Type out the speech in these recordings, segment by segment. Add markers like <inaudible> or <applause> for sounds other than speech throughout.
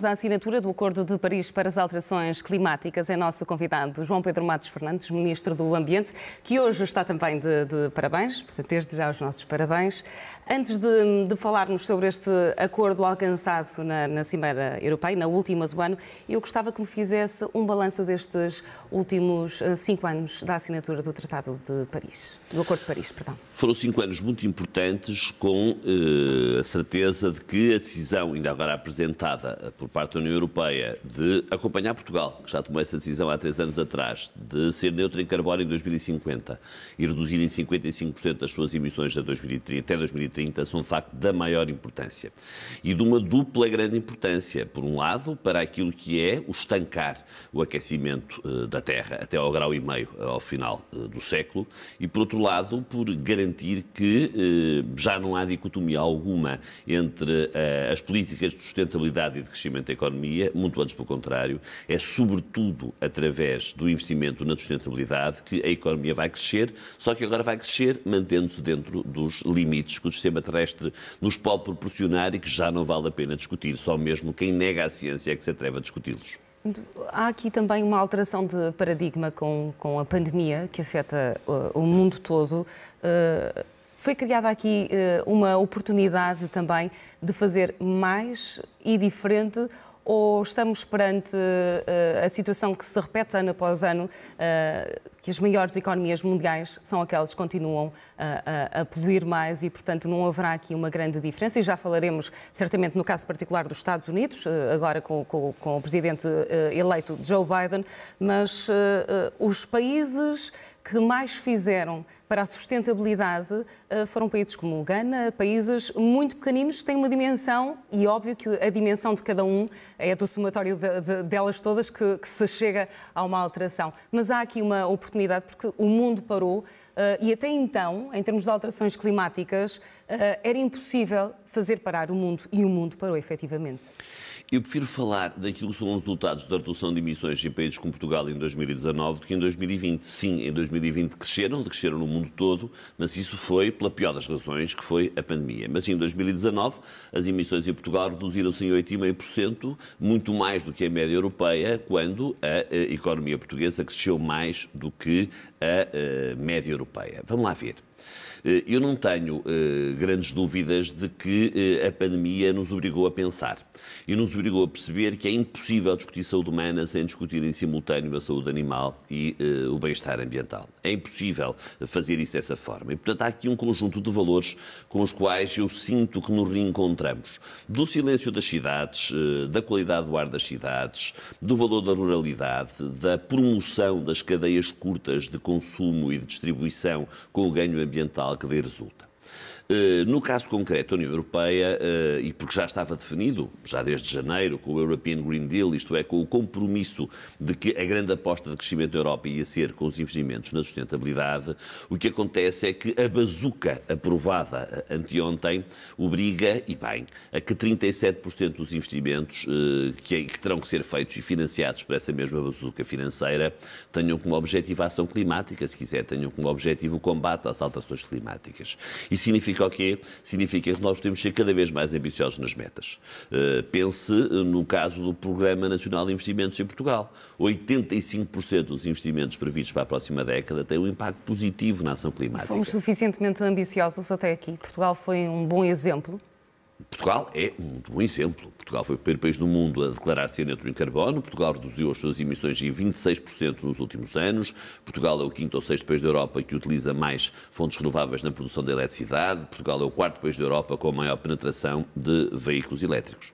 da assinatura do Acordo de Paris para as Alterações Climáticas. É nosso convidado João Pedro Matos Fernandes, Ministro do Ambiente, que hoje está também de, de parabéns, portanto, desde já os nossos parabéns. Antes de, de falarmos sobre este acordo alcançado na, na Cimeira Europeia, na última do ano, eu gostava que me fizesse um balanço destes últimos eh, cinco anos da assinatura do Tratado de Paris, do Acordo de Paris, perdão. Foram cinco anos muito importantes com eh, a certeza de que a decisão, ainda agora apresentada eh, por parte da União Europeia de acompanhar Portugal, que já tomou essa decisão há três anos atrás, de ser neutro em carbono em 2050 e reduzir em 55% as suas emissões 2030, até 2030, são de facto da maior importância. E de uma dupla grande importância. Por um lado, para aquilo que é o estancar o aquecimento eh, da Terra até ao grau e meio eh, ao final eh, do século, e por outro lado, por garantir que já não há dicotomia alguma entre as políticas de sustentabilidade e de crescimento da economia, muito antes pelo contrário, é sobretudo através do investimento na sustentabilidade que a economia vai crescer, só que agora vai crescer mantendo-se dentro dos limites que o sistema terrestre nos pode proporcionar e que já não vale a pena discutir, só mesmo quem nega a ciência é que se atreve a discuti-los. Há aqui também uma alteração de paradigma com, com a pandemia que afeta uh, o mundo todo. Uh, foi criada aqui eh, uma oportunidade também de fazer mais e diferente ou estamos perante uh, a situação que se repete ano após ano, uh, que as maiores economias mundiais são aquelas que continuam uh, a, a poluir mais e, portanto, não haverá aqui uma grande diferença? E já falaremos, certamente, no caso particular dos Estados Unidos, agora com, com, com, o presidente eleito Joe Biden, mas os países que mais fizeram para a sustentabilidade eh, foram países como o Ghana, países muito pequeninos, têm uma dimensão, e óbvio que a dimensão de cada um é do somatório de, de, delas todas que, que se chega a uma alteração. Mas há aqui uma oportunidade, porque o mundo parou. Uh, e até então, em termos de alterações climáticas, uh, era impossível fazer parar o mundo e o mundo parou efetivamente. Eu prefiro falar daquilo que são os resultados da redução de emissões em países como Portugal em 2019 do que em 2020. Sim, em 2020 cresceram, cresceram no mundo todo, mas isso foi pela pior das razões, que foi a pandemia. Mas em 2019 as emissões em Portugal reduziram-se em 8,5%, muito mais do que a média europeia, quando a, economia portuguesa cresceu mais do que a média europeia. Vamos lá ver. Eh, eu não tenho eh, grandes dúvidas de que eh, a pandemia nos obrigou a pensar e nos obrigou a perceber que é impossível discutir saúde humana sem discutir em simultâneo a saúde animal e o bem-estar ambiental. É impossível fazer isso dessa forma. E, portanto, há aqui um conjunto de valores com os quais eu sinto que nos reencontramos. Do silêncio das cidades, da qualidade do ar das cidades, do valor da ruralidade, da promoção das cadeias curtas de consumo e de distribuição com o ganho ambiental tālāka virzulta. Eh, no caso concreto, a União Europeia, eh, e porque já estava definido, já desde janeiro, com o European Green Deal, isto é, com o compromisso de que a grande aposta de crescimento da Europa ia ser com os investimentos na sustentabilidade, o que acontece é que a bazuca aprovada eh, anteontem obriga, e bem, a que 37% dos investimentos que, que terão que ser feitos e financiados por essa mesma bazuca financeira tenham como objetivo a ação climática, se quiser, tenham como objetivo o combate às alterações climáticas. E significa o quê? Significa que nós podemos ser cada vez mais ambiciosos nas metas. Uh, pense eh, no caso do Programa Nacional de Investimentos em Portugal. 85% dos investimentos previstos para a próxima década têm um impacto positivo na ação climática. Fomos suficientemente ambiciosos até aqui. Portugal foi um bom exemplo. Portugal é um bom exemplo. Portugal foi o primeiro país do mundo a declarar-se neutro em carbono. Portugal reduziu as suas emissões em 26% nos últimos anos. Portugal é o quinto ou sexto país da Europa que utiliza mais fontes renováveis na produção de eletricidade. Portugal é o quarto país da Europa com a maior penetração de veículos elétricos.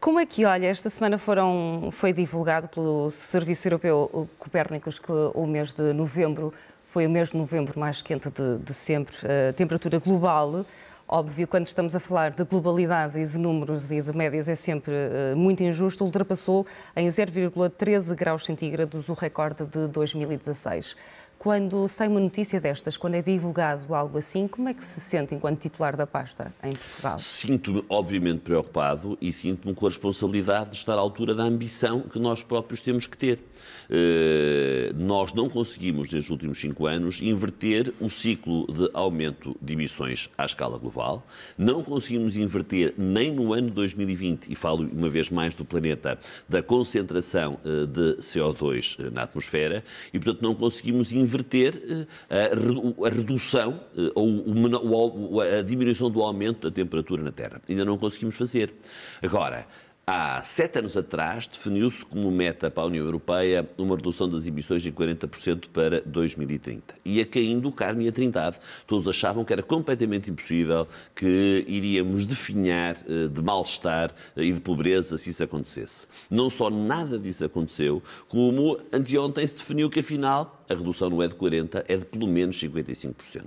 Como é que olha? Esta semana foram, foi divulgado pelo Serviço Europeu Copérnicos que o mês de novembro foi o mês de novembro mais quente de, de sempre. A eh, temperatura global Óbvio, quando estamos a falar de globalidade e de números e de médias, é sempre uh, muito injusto. Ultrapassou em 0,13 graus centígrados o recorde de 2016. Quando sai uma notícia destas, quando é divulgado algo assim, como é que se sente enquanto titular da pasta em Portugal? Sinto-me, obviamente, preocupado e sinto-me com a responsabilidade de estar à altura da ambição que nós próprios temos que ter. Uh, nós não conseguimos, nestes últimos cinco anos, inverter o ciclo de aumento de emissões à escala global, não conseguimos inverter nem no ano 2020, e falo uma vez mais do planeta, da concentração eh, de CO2 eh, na atmosfera, e portanto não conseguimos inverter reverter eh, a, redução eh, ou a diminuição do aumento da temperatura na Terra. Ainda não conseguimos fazer. Agora, há sete anos atrás, definiu-se como meta para a União Europeia uma redução das emissões de 40% para 2030. Ia caindo o Carme e a Trindade. Todos achavam que era completamente impossível que iríamos definhar eh, de mal-estar eh, e de pobreza se isso acontecesse. Não só nada disso aconteceu, como anteontem se definiu que, afinal, a redução não é de 40%, é de pelo menos 55%.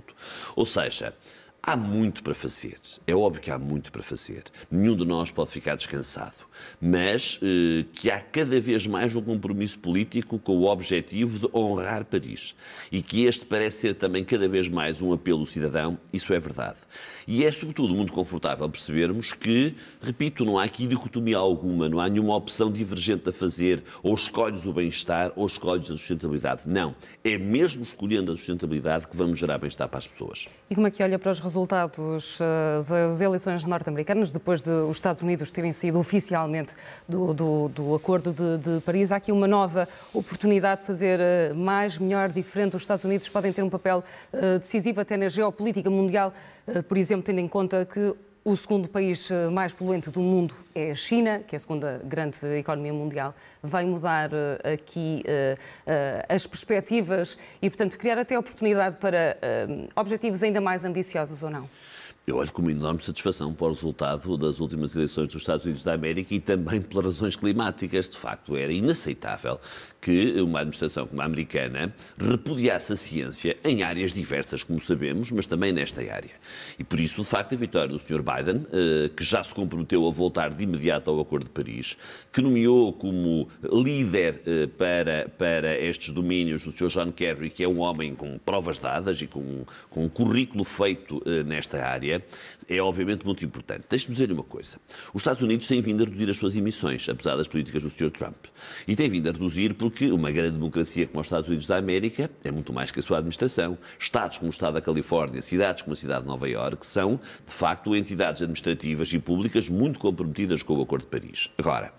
Ou seja, Há muito para fazer, é óbvio que há muito para fazer. Nenhum de nós pode ficar descansado, mas eh, que há cada vez mais um compromisso político com o objetivo de honrar Paris e que este parece ser também cada vez mais um apelo do cidadão, isso é verdade. E é sobretudo muito confortável percebermos que, repito, não há aqui dicotomia alguma, não há nenhuma opção divergente a fazer, ou escolhes o bem-estar ou escolhes a sustentabilidade. Não, é mesmo escolhendo a sustentabilidade que vamos gerar bem-estar para as pessoas. E como é que olha para os resultados eh, das eleições norte-americanas, depois de os Estados Unidos terem saído oficialmente do, do, do Acordo de, de, Paris, há aqui uma nova oportunidade de fazer eh, mais, melhor, diferente. Os Estados Unidos podem ter um papel eh, decisivo até na geopolítica mundial, por exemplo, tendo em conta que o segundo país eh, mais poluente do mundo é a China, que é a segunda grande economia mundial. Vai mudar eh, aqui eh, as perspectivas e, portanto, criar até oportunidade para objetivos ainda mais ambiciosos ou não? Eu olho com uma enorme satisfação para o resultado das últimas eleições dos Estados Unidos da América e também pelas razões climáticas. De facto, era inaceitável que uma administração como a americana repudiasse a ciência em áreas diversas, como sabemos, mas também nesta área. E por isso, de facto, a vitória do Sr. Biden, eh, que já se comprometeu a voltar de imediato ao Acordo de Paris, que nomeou como líder eh, para, para estes domínios o Sr. John Kerry, que é um homem com provas dadas e com, com um currículo feito eh, nesta área, é obviamente muito importante. Deixe-me dizer uma coisa. Os Estados Unidos têm vindo a reduzir as suas emissões, apesar das políticas do Sr. Trump. E têm vindo a reduzir por porque uma grande democracia como os Estados Unidos da América é muito mais que a sua administração. Estados como o Estado da Califórnia, cidades como a cidade de Nova Iorque, são, de facto, entidades administrativas e públicas muito comprometidas com o Acordo de Paris. Agora,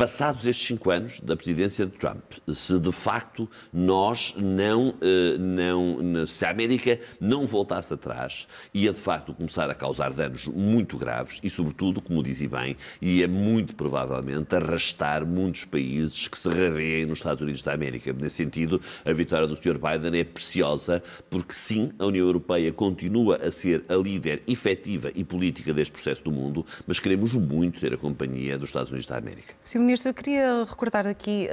passados estes cinco anos da presidência de Trump, se de facto nós não, eh, não se a América não voltasse atrás, ia é de facto começar a causar danos muito graves e, sobretudo, como dizia bem, ia é muito provavelmente arrastar muitos países que se reveem nos Estados Unidos da América. Nesse sentido, a vitória do Sr. Biden é preciosa, porque sim, a União Europeia continua a ser a líder efetiva e política deste processo do mundo, mas queremos muito ter a companhia dos Estados Unidos da América. Ministro, eu queria recordar aqui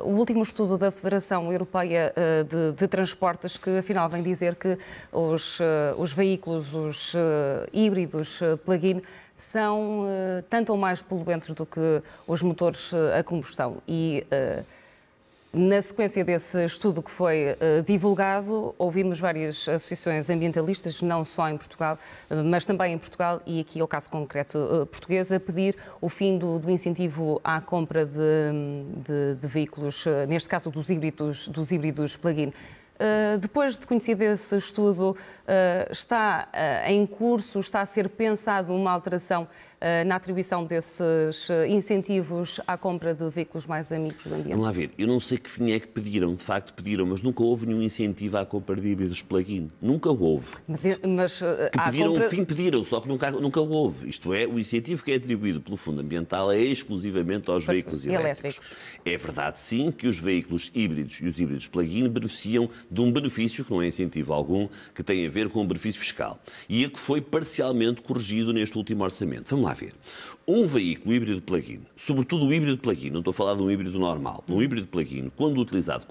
uh, uh, o último estudo da Federação Europeia uh, de, de, Transportes, que afinal vem dizer que os, os veículos, os híbridos plug-in, são tanto ou mais poluentes do que os motores a combustão. E na sequência desse estudo que foi uh, divulgado, ouvimos várias associações ambientalistas, não só em Portugal, uh, mas também em Portugal e aqui ao caso concreto uh, português, a pedir o fim do, do incentivo à compra de, de, de veículos, neste caso dos híbridos, dos híbridos plug-in. Eh, depois de conhecido esse estudo, eh, está eh, em curso, está a ser pensado uma alteração na atribuição desses incentivos à compra de veículos mais amigos do ambiente? Vamos lá ver, eu não sei que fim é que pediram, de facto pediram, mas nunca houve nenhum incentivo à compra de híbridos plug-in, nunca houve. Mas, mas que pediram, compra... o fim pediram, só que nunca, nunca houve, isto é, o incentivo que é atribuído pelo Fundo Ambiental é exclusivamente aos veículos elétricos. elétricos. É verdade, sim, que os veículos híbridos e os híbridos plug-in beneficiam de um benefício, que não é incentivo algum, que tem a ver com o benefício fiscal e a que foi parcialmente corrigido neste último orçamento. Vamos lá ver. Um veículo híbrido plug-in, sobretudo o híbrido plug-in, não estou a falar de um híbrido normal, um híbrido plug-in, quando utilizado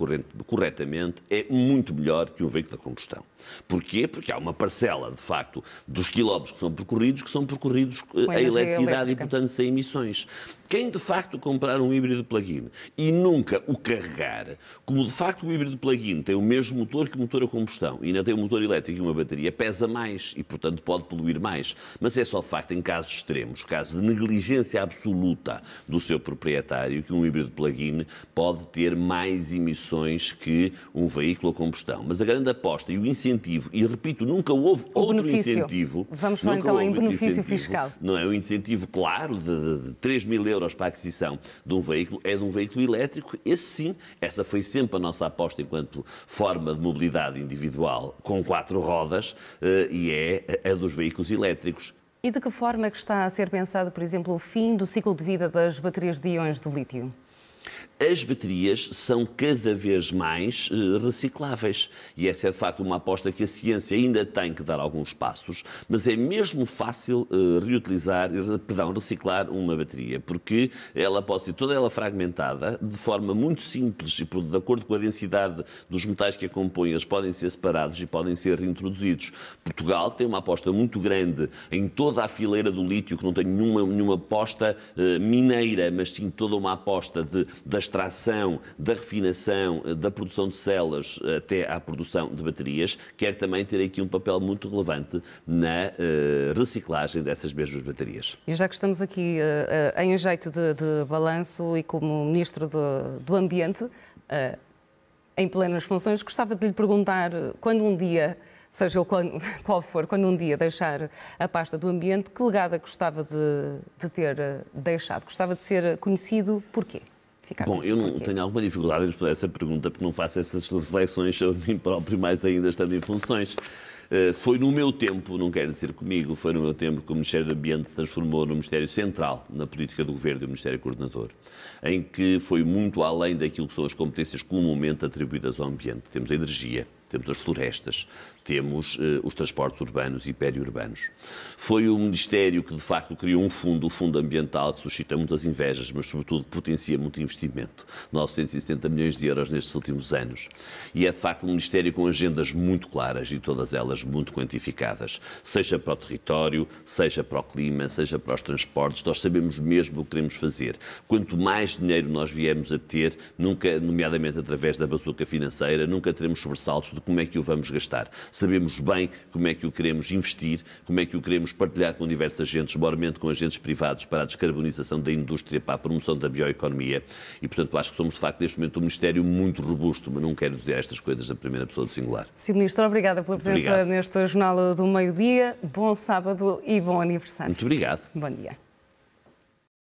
corretamente, é muito melhor que um veículo da combustão. Porquê? Porque há uma parcela, de facto, dos quilómetros que são percorridos, que são percorridos eh, a, eletricidade e, portanto, sem emissões quem de facto comprar um híbrido plug-in e nunca o carregar, como de facto o híbrido plug-in tem o mesmo motor que o motor a combustão e ainda tem um motor elétrico e uma bateria, pesa mais e, portanto, pode poluir mais. Mas é só de facto em casos extremos, casos de negligência absoluta do seu proprietário, que um híbrido plug-in pode ter mais emissões que um veículo a combustão. Mas a grande aposta e o incentivo, e repito, nunca houve o outro benefício. incentivo. Vamos falar então em benefício fiscal. Não é um incentivo claro de, de, de 3 mil euros euros para a aquisição de um veículo é de um veículo elétrico. Esse sim, essa foi sempre a nossa aposta enquanto forma de mobilidade individual com quatro rodas eh, e é a dos veículos elétricos. E de que forma é que está a ser pensado, por exemplo, o fim do ciclo de vida das baterias de íons de lítio? As baterias são cada vez mais eh, recicláveis e essa é de facto uma aposta que a ciência ainda tem que dar alguns passos, mas é mesmo fácil eh, reutilizar, perdão, reciclar uma bateria, porque ela pode ser toda ela fragmentada de forma muito simples e de acordo com a densidade dos metais que a compõem, eles podem ser separados e podem ser reintroduzidos. Portugal tem uma aposta muito grande em toda a fileira do lítio, que não tem nenhuma, nenhuma aposta eh, mineira, mas sim toda uma aposta de da extração, da refinação, eh, da produção de células eh, até à produção de baterias, quer também ter aqui um papel muito relevante na eh, reciclagem dessas mesmas baterias. E já que estamos aqui em jeito de, de balanço e como Ministro do, do Ambiente, em plenas funções, gostava de lhe perguntar quando um dia seja quando, <laughs> qual for, quando um dia deixar a pasta do ambiente, que legado é gostava de, de ter deixado? Gostava de ser conhecido porquê? ficar Bom, eu não tenho alguma dificuldade em responder essa pergunta, porque não faço essas reflexões sobre mim próprio, mais ainda estando em funções. Eh, foi no meu tempo, não quero dizer comigo, foi no meu tempo que o Ministério do Ambiente se transformou no Ministério Central na política do Governo e o Ministério Coordenador, em que foi muito além daquilo que são as competências comumente atribuídas ao ambiente. Temos a energia, temos as florestas, temos uh, os transportes urbanos e periurbanos. Foi o Ministério que, de facto, criou um fundo, o Fundo Ambiental, que suscita muitas invejas, mas, sobretudo, potencia muito investimento. 970 milhões de euros nestes últimos anos. E é, de facto, um Ministério com agendas muito claras e todas elas muito quantificadas, seja para o território, seja para o clima, seja para os transportes. Nós sabemos mesmo o que queremos fazer. Quanto mais dinheiro nós viemos a ter, nunca, nomeadamente através da bazuca financeira, nunca teremos sobressaltos de como é que o vamos gastar. Sabemos bem como é que o queremos investir, como é que o queremos partilhar com diversos agentes, maiormente com agentes privados para a descarbonização da indústria, para a promoção da bioeconomia. E, portanto, acho que somos, de facto, neste momento um Ministério muito robusto, mas não quero dizer estas coisas da primeira pessoa do singular. Sr. Ministro, obrigada pela presença neste Jornal do Meio-Dia. Bom sábado e bom aniversário. Muito obrigado. Bom dia.